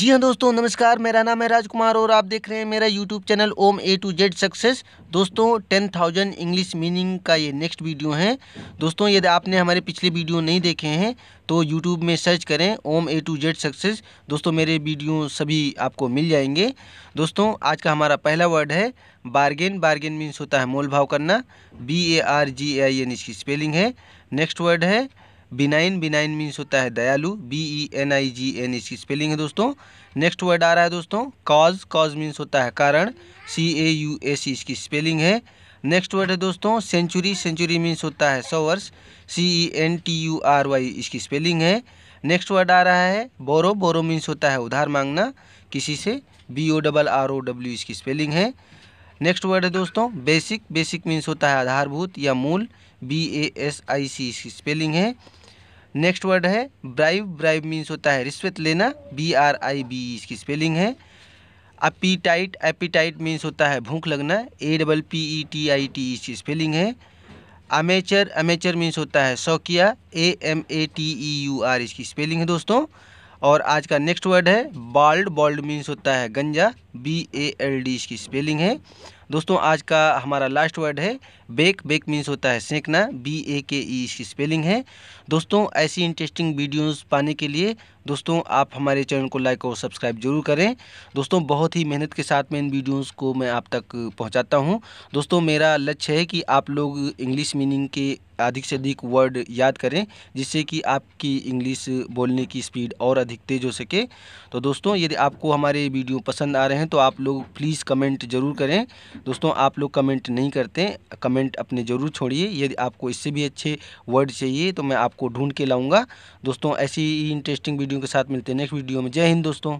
जी हाँ दोस्तों नमस्कार मेरा नाम है राजकुमार और आप देख रहे हैं मेरा YouTube channel Om A to Z success दोस्तों टेन थाउजेंड इंग्लिश मीनिंग का ये नेक्स्ट वीडियो है दोस्तों यदि आपने हमारे पिछले वीडियो नहीं देखे हैं तो यूट्यूब में सर्च करें Om A to Z success दोस्तों मेरे वीडियो सभी आपको मिल जाएंगे दोस्तों आज का हमारा पहला वर्ड है बार्गेन बार्गेन मीन्स होता है मोल भाव करना B A R G A I N इसकी स्पेलिंग है नेक्स्ट वर्ड है बिनाइन बिनाइन मीन्स होता है दयालु B E N I G N इसकी स्पेलिंग है दोस्तों नेक्स्ट वर्ड आ रहा है दोस्तों कॉज कॉज मीन्स होता है कारण सी ए यू ए सी इसकी स्पेलिंग है नेक्स्ट वर्ड है दोस्तों सेंचुरी सेंचुरी मीन्स होता है सौ वर्ष C E N T U R Y इसकी स्पेलिंग है नेक्स्ट वर्ड आ रहा है बोरो बोरो मीन्स होता है उधार मांगना किसी से B O double R O W इसकी स्पेलिंग है नेक्स्ट वर्ड है दोस्तों बेसिक बेसिक मीन्स होता है आधारभूत या मूल बी ए एस आई सी इसकी स्पेलिंग है नेक्स्ट वर्ड है ब्राइव ब्राइव मीन्स होता है रिश्वत लेना बी आर आई बी इसकी स्पेलिंग है अपीटाइट एपीटाइट मीन्स होता है भूख लगना A double P E T I T इसकी स्पेलिंग है अमेचर अमेचर मीन्स होता है शौकिया A M A T E U R इसकी स्पेलिंग है दोस्तों और आज का नेक्स्ट वर्ड है बाल्ड बॉल्ड मीन्स होता है गंजा बी ए एल डी इसकी स्पेलिंग है दोस्तों आज का हमारा लास्ट वर्ड है बेक बेक मीन्स होता है सेंकना बी ए के ई इसकी स्पेलिंग है दोस्तों ऐसी इंटरेस्टिंग वीडियोस पाने के लिए दोस्तों आप हमारे चैनल को लाइक और सब्सक्राइब जरूर करें दोस्तों बहुत ही मेहनत के साथ में इन वीडियोस को मैं आप तक पहुंचाता हूं दोस्तों मेरा लक्ष्य है कि आप लोग इंग्लिश मीनिंग के अधिक से अधिक वर्ड याद करें जिससे कि आपकी इंग्लिश बोलने की स्पीड और अधिक तेज़ हो सके तो दोस्तों यदि आपको हमारे वीडियो पसंद आ रहे हैं हैं तो आप लोग प्लीज़ कमेंट ज़रूर करें दोस्तों आप लोग कमेंट नहीं करते कमेंट अपने ज़रूर छोड़िए यदि आपको इससे भी अच्छे वर्ड चाहिए तो मैं आपको ढूंढ के लाऊंगा दोस्तों ऐसी ही इंटरेस्टिंग वीडियो के साथ मिलते हैं नेक्स्ट वीडियो में जय हिंद दोस्तों